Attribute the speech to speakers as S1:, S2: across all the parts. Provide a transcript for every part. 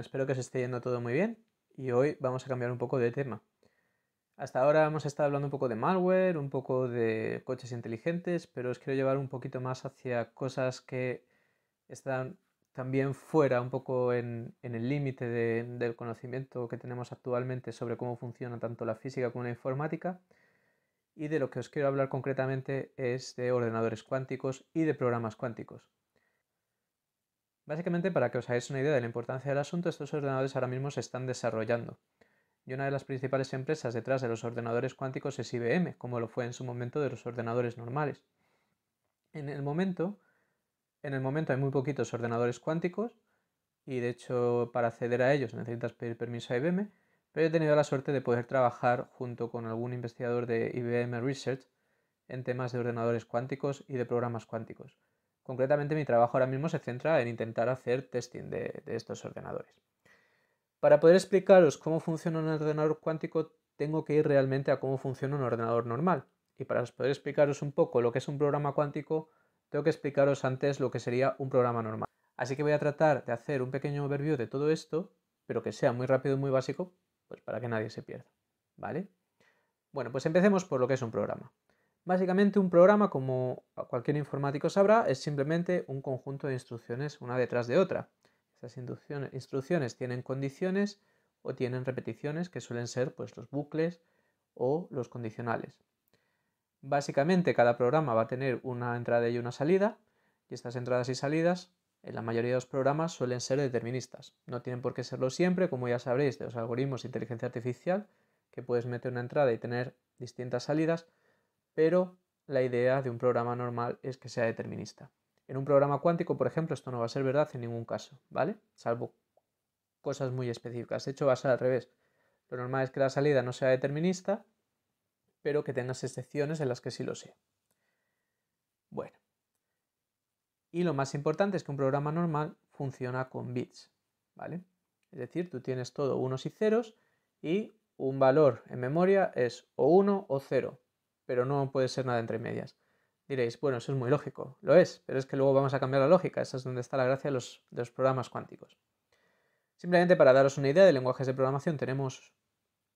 S1: espero que os esté yendo todo muy bien y hoy vamos a cambiar un poco de tema. Hasta ahora hemos estado hablando un poco de malware, un poco de coches inteligentes, pero os quiero llevar un poquito más hacia cosas que están también fuera, un poco en, el límite del conocimiento que tenemos actualmente sobre cómo funciona tanto la física como la informática. Y de lo que os quiero hablar concretamente es de ordenadores cuánticos y de programas cuánticos. Básicamente, para que os hagáis una idea de la importancia del asunto, estos ordenadores ahora mismo se están desarrollando. Y una de las principales empresas detrás de los ordenadores cuánticos es IBM, como lo fue en su momento de los ordenadores normales. En el momento, en el momento hay muy poquitos ordenadores cuánticos y de hecho para acceder a ellos necesitas pedir permiso a IBM, pero he tenido la suerte de poder trabajar junto con algún investigador de IBM Research en temas de ordenadores cuánticos y de programas cuánticos. Concretamente mi trabajo ahora mismo se centra en intentar hacer testing de, estos ordenadores. Para poder explicaros cómo funciona un ordenador cuántico, tengo que ir realmente a cómo funciona un ordenador normal. Y para poder explicaros un poco lo que es un programa cuántico, tengo que explicaros antes lo que sería un programa normal. Así que voy a tratar de hacer un pequeño overview de todo esto, pero que sea muy rápido y muy básico, pues para que nadie se pierda. ¿Vale? Bueno, pues empecemos por lo que es un programa. Básicamente un programa, como cualquier informático sabrá, es simplemente un conjunto de instrucciones una detrás de otra. Estas instrucciones tienen condiciones o tienen repeticiones que suelen ser pues, los bucles o los condicionales. Básicamente cada programa va a tener una entrada y una salida y estas entradas y salidas en la mayoría de los programas suelen ser deterministas. No tienen por qué serlo siempre, como ya sabréis de los algoritmos de inteligencia artificial, que puedes meter una entrada y tener distintas salidas, pero la idea de un programa normal es que sea determinista. En un programa cuántico, por ejemplo, esto no va a ser verdad en ningún caso, ¿vale? Salvo cosas muy específicas. De hecho, va a ser al revés. Lo normal es que la salida no sea determinista, pero que tengas excepciones en las que sí lo sea. Bueno. Y lo más importante es que un programa normal funciona con bits, ¿vale? Es decir, tú tienes todo unos y ceros y un valor en memoria es o 1 o 0 pero no puede ser nada entre medias. Diréis, bueno, eso es muy lógico. Lo es, pero es que luego vamos a cambiar la lógica. Esa es donde está la gracia de los, programas cuánticos. Simplemente para daros una idea de lenguajes de programación, tenemos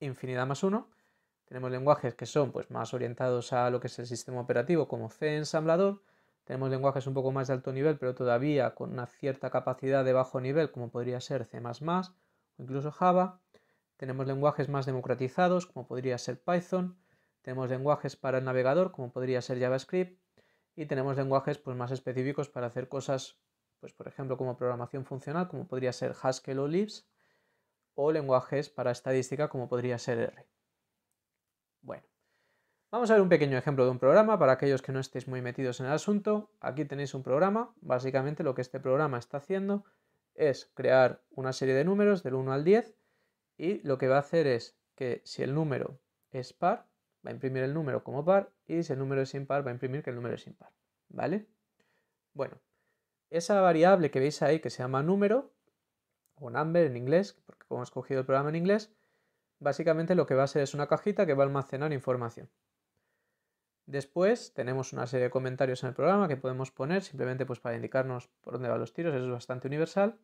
S1: infinidad más uno. Tenemos lenguajes que son pues, más orientados a lo que es el sistema operativo, como C ensamblador. Tenemos lenguajes un poco más de alto nivel, pero todavía con una cierta capacidad de bajo nivel, como podría ser C o incluso Java. Tenemos lenguajes más democratizados, como podría ser Python. Tenemos lenguajes para el navegador, como podría ser JavaScript, y tenemos lenguajes pues, más específicos para hacer cosas, pues, por ejemplo, como programación funcional, como podría ser Haskell o Lisp, o lenguajes para estadística, como podría ser R. Bueno, vamos a ver un pequeño ejemplo de un programa para aquellos que no estéis muy metidos en el asunto. Aquí tenéis un programa, básicamente lo que este programa está haciendo es crear una serie de números del 1 al 10 y lo que va a hacer es que si el número es par, va a imprimir el número como par y si el número es impar va a imprimir que el número es impar, ¿vale? Bueno, esa variable que veis ahí que se llama número o number en inglés, porque como he escogido el programa en inglés, básicamente lo que va a ser es una cajita que va a almacenar información. Después tenemos una serie de comentarios en el programa que podemos poner simplemente pues para indicarnos por dónde van los tiros, eso es bastante universal.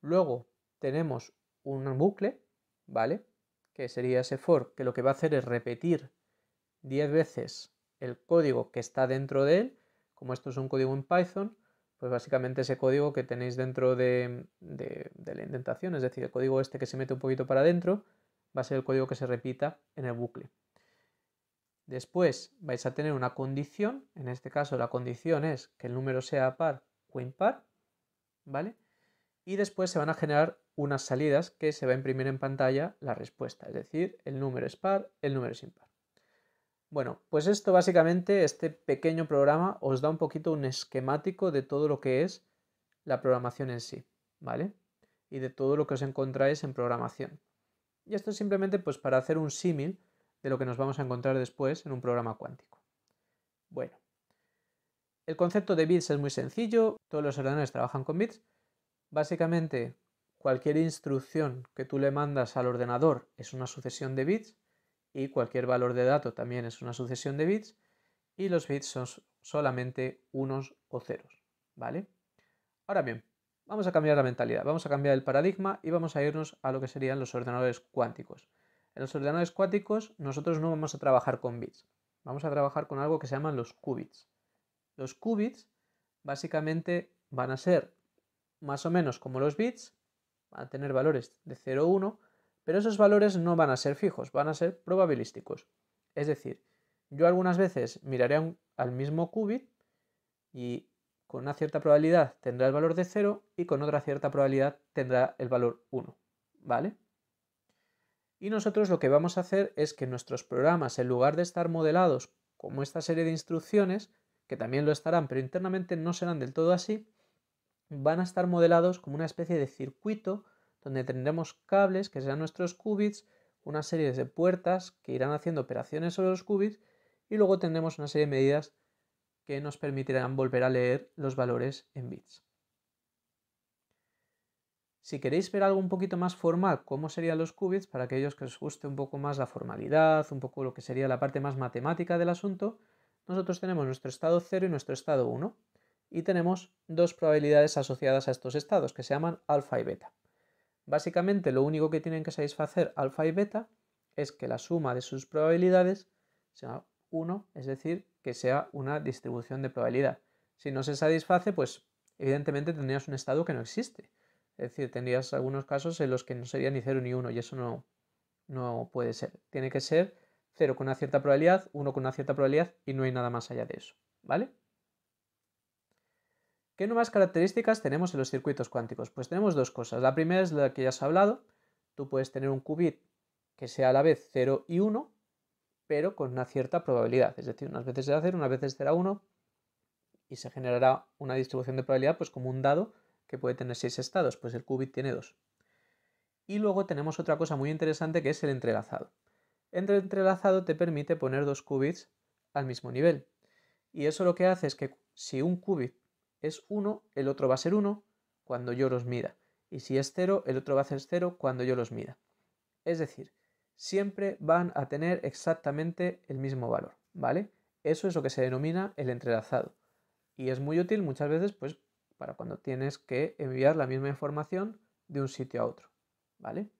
S1: Luego tenemos un bucle, ¿vale? que sería ese for, que lo que va a hacer es repetir 10 veces el código que está dentro de él, como esto es un código en Python, pues básicamente ese código que tenéis dentro de, la indentación, es decir, el código este que se mete un poquito para adentro, va a ser el código que se repita en el bucle. Después vais a tener una condición, en este caso la condición es que el número sea par o impar, ¿vale? Y después se van a generar unas salidas que se va a imprimir en pantalla la respuesta, es decir, el número es par, el número es impar. Bueno, pues esto básicamente, este pequeño programa os da un poquito un esquemático de todo lo que es la programación en sí, ¿vale? Y de todo lo que os encontráis en programación. Y esto es simplemente pues para hacer un símil de lo que nos vamos a encontrar después en un programa cuántico. Bueno, el concepto de bits es muy sencillo, todos los ordenadores trabajan con bits. Básicamente, cualquier instrucción que tú le mandas al ordenador es una sucesión de bits y cualquier valor de dato también es una sucesión de bits y los bits son solamente unos o ceros, ¿vale? Ahora bien, vamos a cambiar la mentalidad, vamos a cambiar el paradigma y vamos a irnos a lo que serían los ordenadores cuánticos. En los ordenadores cuánticos nosotros no vamos a trabajar con bits, vamos a trabajar con algo que se llaman los qubits. Los qubits básicamente van a ser más o menos como los bits, van a tener valores de 0, 1, pero esos valores no van a ser fijos, van a ser probabilísticos. Es decir, yo algunas veces miraré al mismo qubit y con una cierta probabilidad tendrá el valor de 0 y con otra cierta probabilidad tendrá el valor 1, ¿vale? Y nosotros lo que vamos a hacer es que nuestros programas, en lugar de estar modelados como esta serie de instrucciones, que también lo estarán, pero internamente no serán del todo así, van a estar modelados como una especie de circuito donde tendremos cables que serán nuestros qubits, una serie de puertas que irán haciendo operaciones sobre los qubits y luego tendremos una serie de medidas que nos permitirán volver a leer los valores en bits. Si queréis ver algo un poquito más formal, cómo serían los qubits, para aquellos que os guste un poco más la formalidad, un poco lo que sería la parte más matemática del asunto, nosotros tenemos nuestro estado 0 y nuestro estado 1 y tenemos dos probabilidades asociadas a estos estados que se llaman alfa y beta. Básicamente lo único que tienen que satisfacer alfa y beta es que la suma de sus probabilidades sea 1, es decir, que sea una distribución de probabilidad. Si no se satisface, pues evidentemente tendrías un estado que no existe. Es decir, tendrías algunos casos en los que no sería ni 0 ni 1 y eso no, no puede ser. Tiene que ser 0 con una cierta probabilidad, 1 con una cierta probabilidad y no hay nada más allá de eso. ¿Vale? ¿Qué nuevas características tenemos en los circuitos cuánticos? Pues tenemos dos cosas. La primera es la que ya has hablado. Tú puedes tener un qubit que sea a la vez 0 y 1, pero con una cierta probabilidad. Es decir, unas veces será 0, unas veces será 1, y se generará una distribución de probabilidad pues como un dado que puede tener 6 estados, pues el qubit tiene 2. Y luego tenemos otra cosa muy interesante que es el entrelazado. El entrelazado te permite poner dos qubits al mismo nivel. Y eso lo que hace es que si un qubit es 1, el otro va a ser 1 cuando yo los mida. Y si es 0, el otro va a ser 0 cuando yo los mida. Es decir, siempre van a tener exactamente el mismo valor, ¿vale? Eso es lo que se denomina el entrelazado. Y es muy útil muchas veces pues, para cuando tienes que enviar la misma información de un sitio a otro, ¿vale?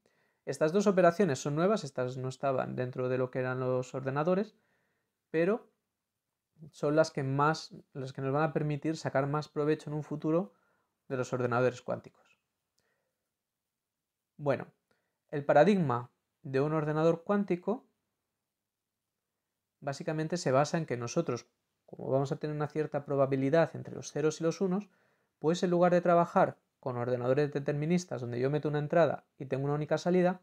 S1: Estas dos operaciones son nuevas, estas no estaban dentro de lo que eran los ordenadores, pero son las que más, las que nos van a permitir sacar más provecho en un futuro de los ordenadores cuánticos. Bueno, el paradigma de un ordenador cuántico básicamente se basa en que nosotros, como vamos a tener una cierta probabilidad entre los ceros y los unos, pues en lugar de trabajar con ordenadores deterministas donde yo meto una entrada y tengo una única salida,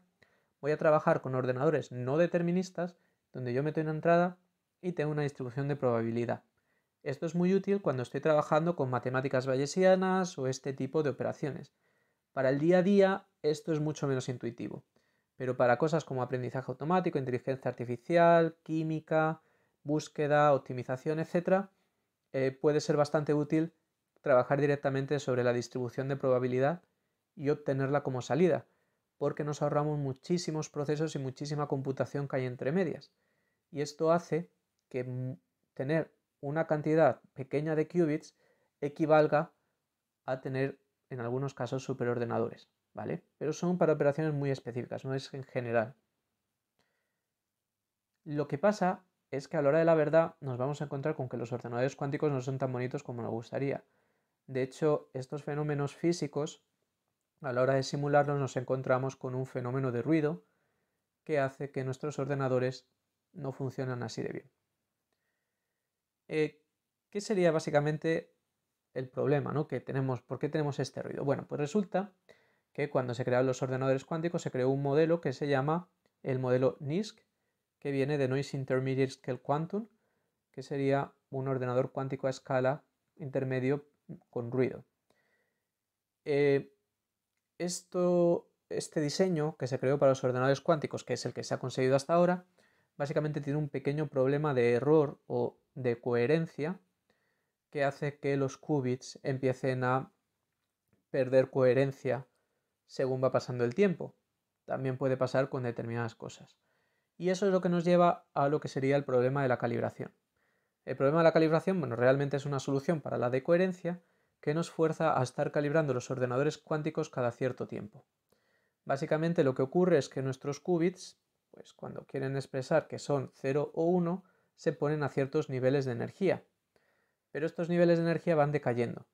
S1: voy a trabajar con ordenadores no deterministas donde yo meto una entrada y tengo una distribución de probabilidad. Esto es muy útil cuando estoy trabajando con matemáticas bayesianas o este tipo de operaciones. Para el día a día esto es mucho menos intuitivo, pero para cosas como aprendizaje automático, inteligencia artificial, química, búsqueda, optimización, etc., eh, puede ser bastante útil trabajar directamente sobre la distribución de probabilidad y obtenerla como salida, porque nos ahorramos muchísimos procesos y muchísima computación que hay entre medias. Y esto hace que tener una cantidad pequeña de qubits equivalga a tener en algunos casos superordenadores, ¿vale? Pero son para operaciones muy específicas, no es en general. Lo que pasa es que a la hora de la verdad nos vamos a encontrar con que los ordenadores cuánticos no son tan bonitos como nos gustaría. De hecho, estos fenómenos físicos, a la hora de simularlos nos encontramos con un fenómeno de ruido que hace que nuestros ordenadores no funcionan así de bien. Eh, ¿qué sería básicamente el problema ¿no? que tenemos? ¿Por qué tenemos este ruido? Bueno, pues resulta que cuando se crearon los ordenadores cuánticos se creó un modelo que se llama el modelo NISC, que viene de Noise Intermediate Scale Quantum, que sería un ordenador cuántico a escala intermedio con ruido. Eh, esto, este diseño que se creó para los ordenadores cuánticos, que es el que se ha conseguido hasta ahora, básicamente tiene un pequeño problema de error o de coherencia que hace que los qubits empiecen a perder coherencia según va pasando el tiempo. También puede pasar con determinadas cosas. Y eso es lo que nos lleva a lo que sería el problema de la calibración. El problema de la calibración, bueno, realmente es una solución para la de coherencia que nos fuerza a estar calibrando los ordenadores cuánticos cada cierto tiempo. Básicamente lo que ocurre es que nuestros qubits pues, cuando quieren expresar que son 0 o 1, se ponen a ciertos niveles de energía. Pero estos niveles de energía van decayendo.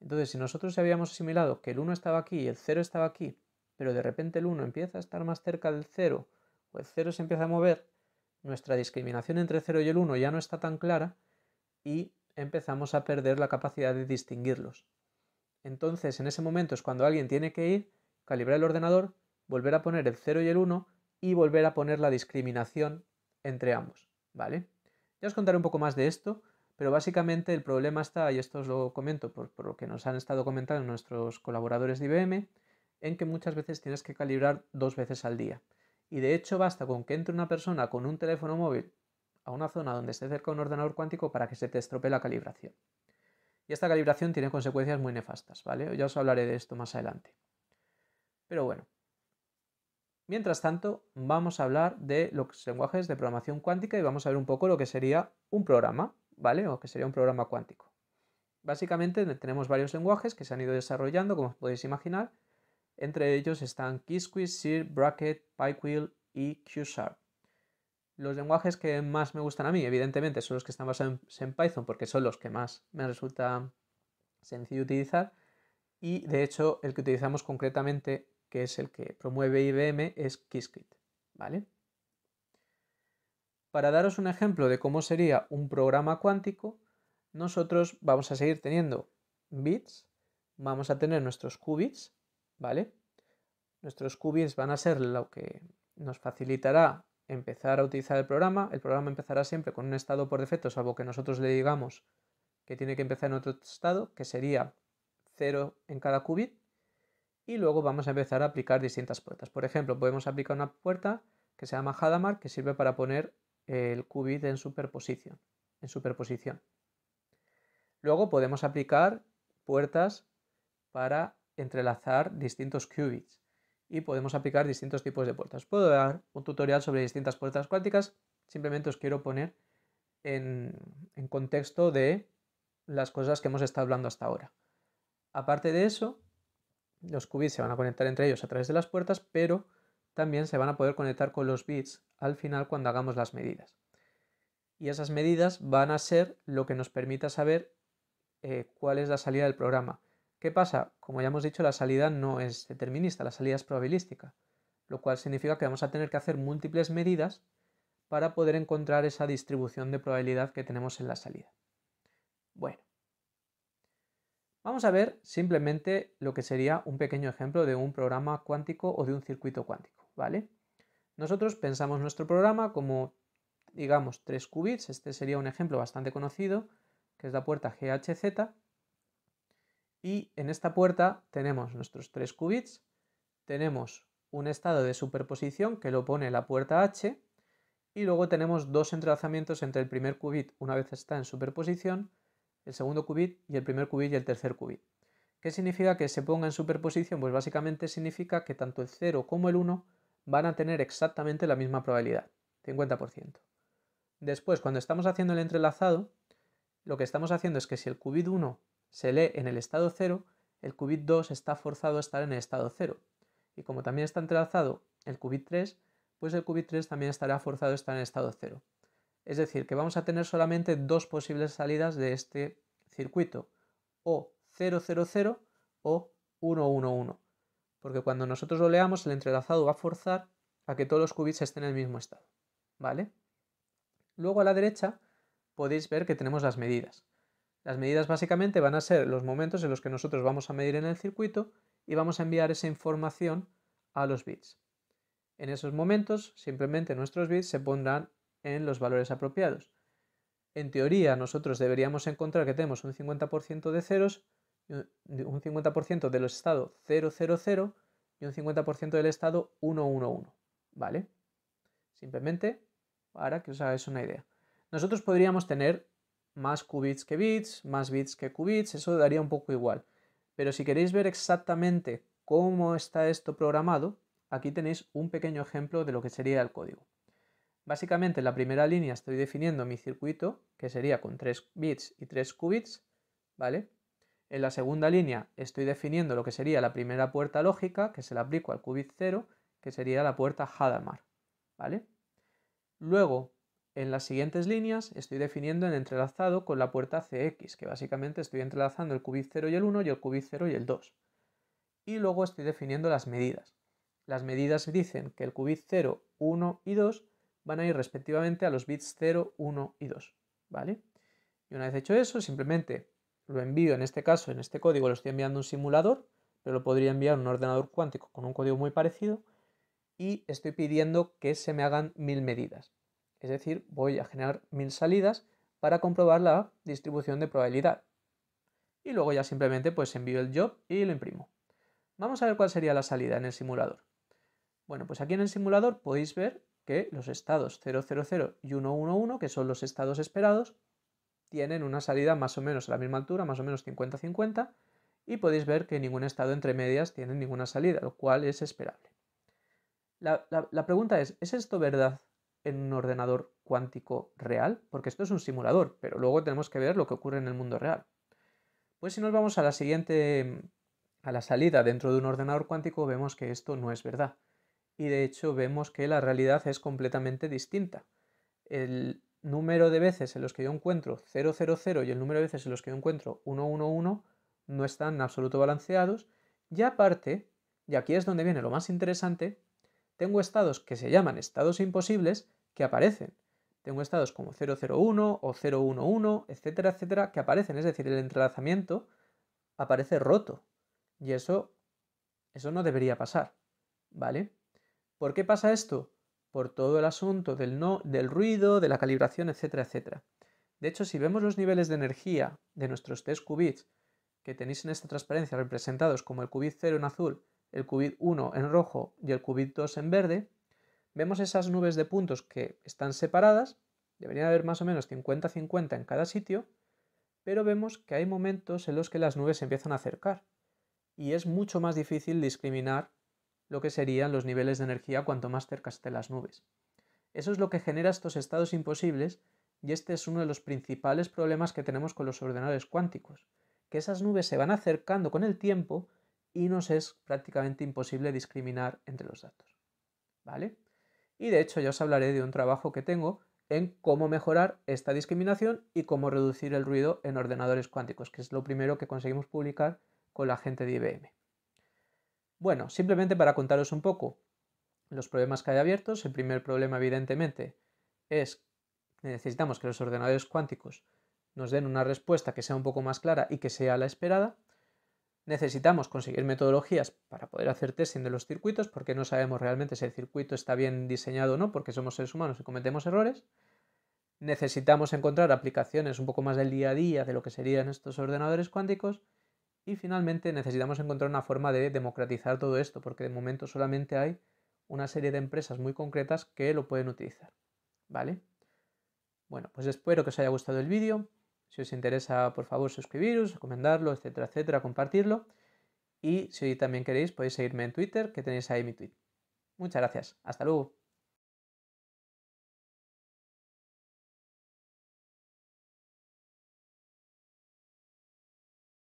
S1: Entonces, si nosotros habíamos asimilado que el 1 estaba aquí y el 0 estaba aquí, pero de repente el 1 empieza a estar más cerca del 0 o el 0 se empieza a mover, nuestra discriminación entre el 0 y el 1 ya no está tan clara y empezamos a perder la capacidad de distinguirlos. Entonces, en ese momento es cuando alguien tiene que ir, calibrar el ordenador, volver a poner el 0 y el 1 y volver a poner la discriminación entre ambos, ¿vale? Ya os contaré un poco más de esto, pero básicamente el problema está, y esto os lo comento por, lo que nos han estado comentando nuestros colaboradores de IBM, en que muchas veces tienes que calibrar dos veces al día. Y de hecho basta con que entre una persona con un teléfono móvil a una zona donde se cerca un ordenador cuántico para que se te estropee la calibración. Y esta calibración tiene consecuencias muy nefastas, ¿vale? Ya os hablaré de esto más adelante. Pero bueno, Mientras tanto, vamos a hablar de los lenguajes de programación cuántica y vamos a ver un poco lo que sería un programa, ¿vale? O que sería un programa cuántico. Básicamente tenemos varios lenguajes que se han ido desarrollando, como podéis imaginar. Entre ellos están Qiskit, Sir, Bracket, PyQuil y QSharp. Los lenguajes que más me gustan a mí, evidentemente, son los que están basados en Python porque son los que más me resulta sencillo utilizar. Y de hecho, el que utilizamos concretamente que es el que promueve IBM, es Qiskit, ¿vale? Para daros un ejemplo de cómo sería un programa cuántico, nosotros vamos a seguir teniendo bits, vamos a tener nuestros qubits, ¿vale? Nuestros qubits van a ser lo que nos facilitará empezar a utilizar el programa. El programa empezará siempre con un estado por defecto, salvo que nosotros le digamos que tiene que empezar en otro estado, que sería 0 en cada qubit y luego vamos a empezar a aplicar distintas puertas. Por ejemplo, podemos aplicar una puerta que se llama Hadamard que sirve para poner el qubit en superposición. En superposición. Luego podemos aplicar puertas para entrelazar distintos qubits y podemos aplicar distintos tipos de puertas. Puedo dar un tutorial sobre distintas puertas cuánticas, simplemente os quiero poner en contexto de las cosas que hemos estado hablando hasta ahora. Aparte de eso, los qubits se van a conectar entre ellos a través de las puertas, pero también se van a poder conectar con los bits al final cuando hagamos las medidas. Y esas medidas van a ser lo que nos permita saber eh, cuál es la salida del programa. ¿Qué pasa? Como ya hemos dicho, la salida no es determinista, la salida es probabilística, lo cual significa que vamos a tener que hacer múltiples medidas para poder encontrar esa distribución de probabilidad que tenemos en la salida. Bueno, Vamos a ver simplemente lo que sería un pequeño ejemplo de un programa cuántico o de un circuito cuántico, ¿vale? Nosotros pensamos nuestro programa como, digamos, tres qubits, este sería un ejemplo bastante conocido, que es la puerta GHZ, y en esta puerta tenemos nuestros tres qubits, tenemos un estado de superposición que lo pone la puerta H, y luego tenemos dos entrelazamientos entre el primer qubit una vez está en superposición el segundo qubit y el primer qubit y el tercer qubit. ¿Qué significa que se ponga en superposición? Pues básicamente significa que tanto el 0 como el 1 van a tener exactamente la misma probabilidad, 50%. Después, cuando estamos haciendo el entrelazado, lo que estamos haciendo es que si el qubit 1 se lee en el estado 0, el qubit 2 está forzado a estar en el estado 0. Y como también está entrelazado el qubit 3, pues el qubit 3 también estará forzado a estar en el estado 0. Es decir, que vamos a tener solamente dos posibles salidas de este circuito, o 000 o 111, porque cuando nosotros lo leamos el entrelazado va a forzar a que todos los qubits estén en el mismo estado, ¿vale? Luego a la derecha podéis ver que tenemos las medidas. Las medidas básicamente van a ser los momentos en los que nosotros vamos a medir en el circuito y vamos a enviar esa información a los bits. En esos momentos simplemente nuestros bits se pondrán en los valores apropiados. En teoría, nosotros deberíamos encontrar que tenemos un 50% de ceros, un 50% del estado 000 y un 50% del estado 111, ¿vale? Simplemente para que os hagáis una idea. Nosotros podríamos tener más qubits que bits, más bits que qubits, eso daría un poco igual. Pero si queréis ver exactamente cómo está esto programado, aquí tenéis un pequeño ejemplo de lo que sería el código. Básicamente en la primera línea estoy definiendo mi circuito, que sería con 3 bits y 3 qubits, ¿vale? En la segunda línea estoy definiendo lo que sería la primera puerta lógica, que se la aplico al qubit 0, que sería la puerta Hadamard, ¿vale? Luego, en las siguientes líneas estoy definiendo el entrelazado con la puerta CX, que básicamente estoy entrelazando el qubit 0 y el 1 y el qubit 0 y el 2. Y luego estoy definiendo las medidas. Las medidas dicen que el qubit 0, 1 y 2 van a ir respectivamente a los bits 0, 1 y 2, ¿vale? Y una vez hecho eso, simplemente lo envío, en este caso, en este código lo estoy enviando a un simulador, pero lo podría enviar a un ordenador cuántico con un código muy parecido, y estoy pidiendo que se me hagan mil medidas. Es decir, voy a generar mil salidas para comprobar la distribución de probabilidad. Y luego ya simplemente pues envío el job y lo imprimo. Vamos a ver cuál sería la salida en el simulador. Bueno, pues aquí en el simulador podéis ver que los estados 000 y 111, que son los estados esperados, tienen una salida más o menos a la misma altura, más o menos 50-50, y podéis ver que ningún estado entre medias tiene ninguna salida, lo cual es esperable. La, la pregunta es, ¿es esto verdad en un ordenador cuántico real? Porque esto es un simulador, pero luego tenemos que ver lo que ocurre en el mundo real. Pues si nos vamos a la siguiente, a la salida dentro de un ordenador cuántico, vemos que esto no es verdad y de hecho vemos que la realidad es completamente distinta. El número de veces en los que yo encuentro 000 y el número de veces en los que yo encuentro 111 no están en absoluto balanceados y aparte, y aquí es donde viene lo más interesante, tengo estados que se llaman estados imposibles que aparecen. Tengo estados como 001 o 011, etcétera, etcétera, que aparecen, es decir, el entrelazamiento aparece roto. Y eso, eso no debería pasar, ¿vale? ¿Por qué pasa esto? Por todo el asunto del, no, del ruido, de la calibración, etcétera, etcétera. De hecho, si vemos los niveles de energía de nuestros test qubits que tenéis en esta transparencia representados como el qubit 0 en azul, el qubit 1 en rojo y el qubit 2 en verde, vemos esas nubes de puntos que están separadas, deberían haber más o menos 50-50 en cada sitio, pero vemos que hay momentos en los que las nubes se empiezan a acercar y es mucho más difícil discriminar lo que serían los niveles de energía cuanto más cerca estén las nubes. Eso es lo que genera estos estados imposibles y este es uno de los principales problemas que tenemos con los ordenadores cuánticos, que esas nubes se van acercando con el tiempo y nos es prácticamente imposible discriminar entre los datos. ¿Vale? Y de hecho ya os hablaré de un trabajo que tengo en cómo mejorar esta discriminación y cómo reducir el ruido en ordenadores cuánticos, que es lo primero que conseguimos publicar con la gente de IBM. Bueno, simplemente para contaros un poco los problemas que hay abiertos, el primer problema evidentemente es que necesitamos que los ordenadores cuánticos nos den una respuesta que sea un poco más clara y que sea la esperada. Necesitamos conseguir metodologías para poder hacer testing de los circuitos porque no sabemos realmente si el circuito está bien diseñado o no porque somos seres humanos y cometemos errores. Necesitamos encontrar aplicaciones un poco más del día a día de lo que serían estos ordenadores cuánticos y finalmente necesitamos encontrar una forma de democratizar todo esto, porque de momento solamente hay una serie de empresas muy concretas que lo pueden utilizar. ¿Vale? Bueno, pues espero que os haya gustado el vídeo. Si os interesa, por favor, suscribiros, recomendarlo, etcétera, etcétera, compartirlo. Y si también queréis, podéis seguirme en Twitter, que tenéis ahí mi tweet. Muchas gracias. Hasta luego.